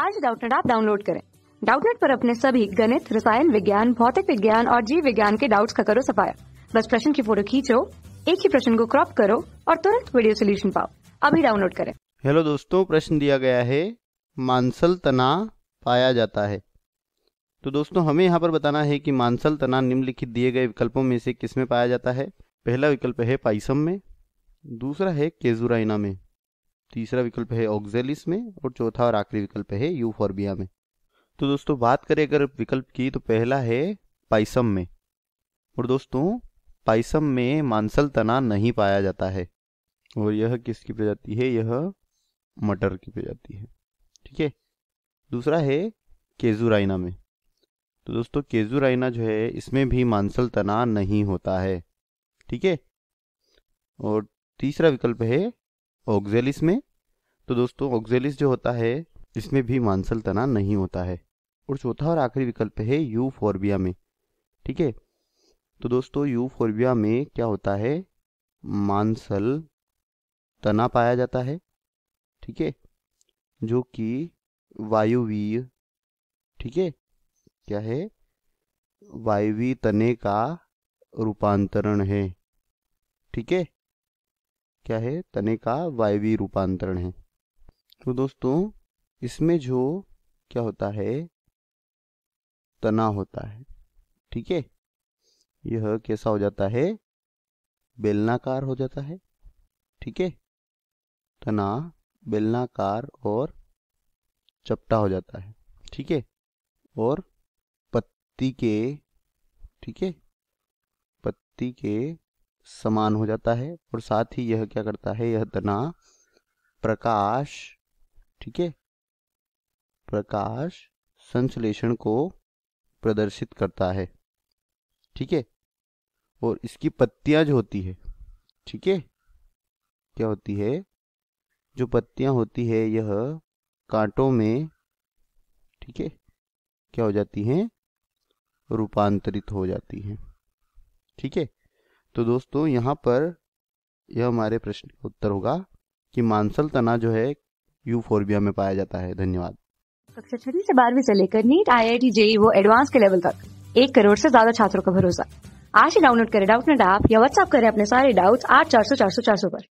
आज डाउटनेट आप डाउनलोड करें डाउटनेट पर अपने सभी गणित रसायन विज्ञान भौतिक विज्ञान और जीव विज्ञान के डाउट्स का करो सफाया बस प्रश्न की फोटो खींचो एक ही प्रश्न को क्रॉप करो और तुरंत वीडियो सोल्यूशन पाओ अभी डाउनलोड करें हेलो दोस्तों प्रश्न दिया गया है मानसल तना पाया जाता है तो दोस्तों हमें यहाँ पर बताना है कि मानसल तना निम्नलिखित दिए गए विकल्पों में से किस में पाया जाता है पहला विकल्प है पाइसम में दूसरा है केजुराइना में तीसरा विकल्प है ऑक्जेलिस में और चौथा और आखिरी विकल्प है यूफोर्बिया में तो दोस्तों बात करें अगर विकल्प की तो पहला है पाइसम में और दोस्तों पाइसम में मांसल तना नहीं पाया जाता है और यह किसकी प्रजाति है यह मटर की प्रजाति है ठीक है दूसरा है केजुराइना में तो दोस्तों केजुराइना जो है इसमें भी मांसल तना नहीं होता है ठीक है और तीसरा विकल्प है ऑक्जेलिस में तो दोस्तों ऑक्जेलिस जो होता है इसमें भी मांसल तना नहीं होता है और चौथा और आखिरी विकल्प है यू फोरबिया में ठीक है तो दोस्तों यू फोरबिया में क्या होता है मांसल तना पाया जाता है ठीक है जो कि वायुवीय ठीक है क्या है वायुवीय तने का रूपांतरण है ठीक है क्या है तने का वायवी रूपांतरण है तो दोस्तों इसमें जो क्या होता है तना होता है ठीक है यह कैसा हो जाता है बेलनाकार हो जाता है ठीक है तना बेलनाकार और चपटा हो जाता है ठीक है और पत्ती के ठीक है पत्ती के समान हो जाता है और साथ ही यह क्या करता है यह तना प्रकाश ठीक है प्रकाश संश्लेषण को प्रदर्शित करता है ठीक है और इसकी पत्तियां जो होती है ठीक है क्या होती है जो पत्तियां होती है यह कांटों में ठीक है क्या हो जाती हैं रूपांतरित हो जाती हैं ठीक है तो दोस्तों यहाँ पर यह हमारे प्रश्न का उत्तर होगा कि मांसल तना जो है यूफोर्बिया में पाया जाता है धन्यवाद कक्षा छठी से बारहवीं से लेकर NEET I I T JEE वो एडवांस के लेवल तक एक करोड़ से ज्यादा छात्रों का भरोसा आज ही डाउनलोड करें डाउट नेट ऐप या व्हाट्सएप करें अपने सारे डाउट्स आठ चार सौ चार सौ चार सौ पर